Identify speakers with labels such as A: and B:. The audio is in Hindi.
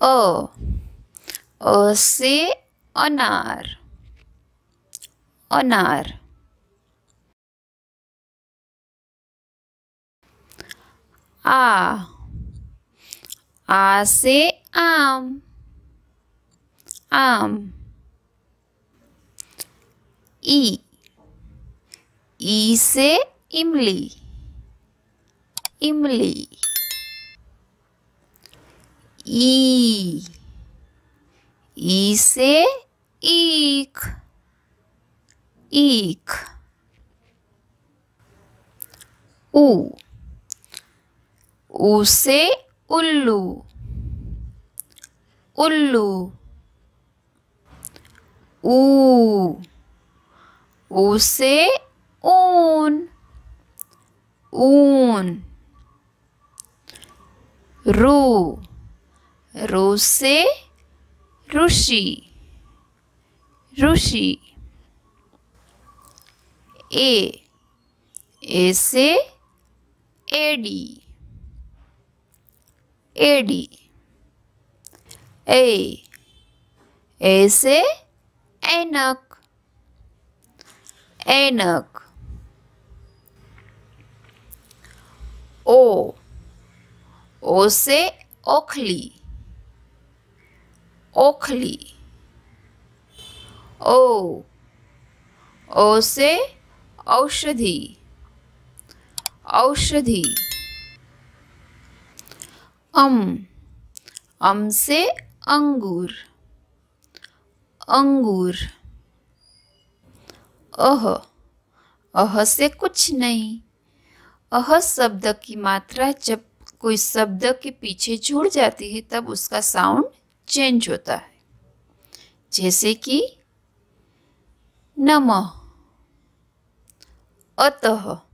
A: O. O से अनार अनार आ आ से आम आम ई ई से इमली इमली ई ई से ईख ईख उ ऊ से उल्लू उल्लू ऊ ऊ से ऊन ऊन रू रो से ऋषि ऋषि ए ए से एडी एडी ए ए से एनक एनक ओ ओ से ओखली ओखली ओ ओ से औषधि औषधि अम अम से अंगूर अंगूर अह अह से कुछ नहीं अह शब्द की मात्रा जब कोई शब्द के पीछे जुड़ जाती है तब उसका साउंड चेंज होता है जैसे कि नमः अतः